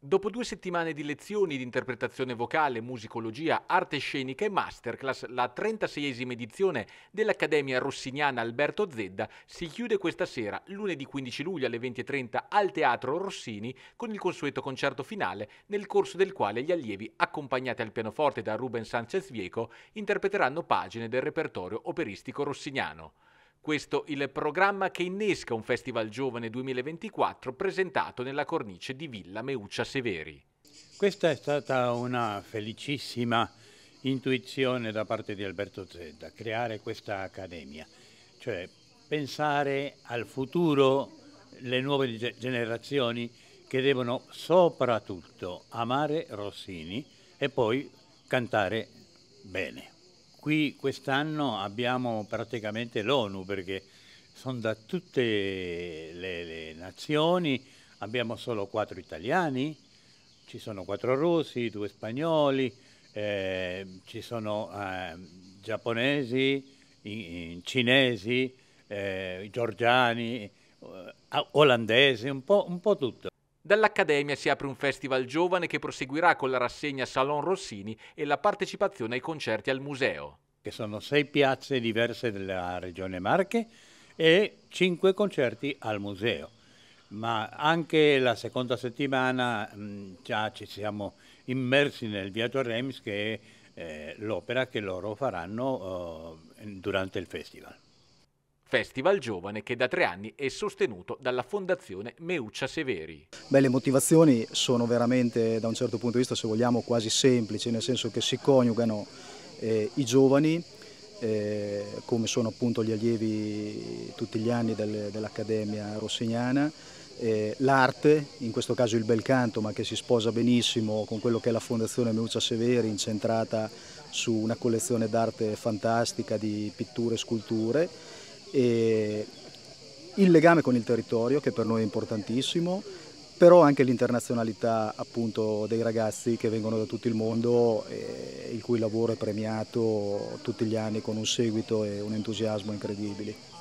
Dopo due settimane di lezioni di interpretazione vocale, musicologia, arte scenica e masterclass, la 36esima edizione dell'Accademia Rossiniana Alberto Zedda si chiude questa sera, lunedì 15 luglio alle 20.30 al Teatro Rossini, con il consueto concerto finale, nel corso del quale gli allievi, accompagnati al pianoforte da Ruben Sanchez Vieco, interpreteranno pagine del repertorio operistico rossiniano. Questo il programma che innesca un Festival Giovane 2024 presentato nella cornice di Villa Meuccia Severi. Questa è stata una felicissima intuizione da parte di Alberto Zedda, creare questa accademia, cioè pensare al futuro, le nuove generazioni che devono soprattutto amare Rossini e poi cantare bene. Qui quest'anno abbiamo praticamente l'ONU perché sono da tutte le, le nazioni, abbiamo solo quattro italiani, ci sono quattro russi, due spagnoli, eh, ci sono eh, giapponesi, in, in cinesi, eh, giorgiani, eh, olandesi, un po', un po' tutto. Dall'Accademia si apre un festival giovane che proseguirà con la rassegna Salon Rossini e la partecipazione ai concerti al museo che sono sei piazze diverse della regione Marche e cinque concerti al museo. Ma anche la seconda settimana mh, mm, già ci siamo immersi nel Viaggio Rems che è eh, l'opera che loro faranno eh, durante il festival. Festival Giovane che da tre anni è sostenuto dalla Fondazione Meuccia Severi. Beh, le motivazioni sono veramente da un certo punto di vista se vogliamo quasi semplici, nel senso che si coniugano eh, i giovani, eh, come sono appunto gli allievi tutti gli anni del, dell'Accademia Rossignana, eh, l'arte, in questo caso il bel canto, ma che si sposa benissimo con quello che è la Fondazione Meuccia Severi, incentrata su una collezione d'arte fantastica di pitture e sculture, e il legame con il territorio che per noi è importantissimo, però anche l'internazionalità appunto dei ragazzi che vengono da tutto il mondo eh, il cui lavoro è premiato tutti gli anni con un seguito e un entusiasmo incredibili.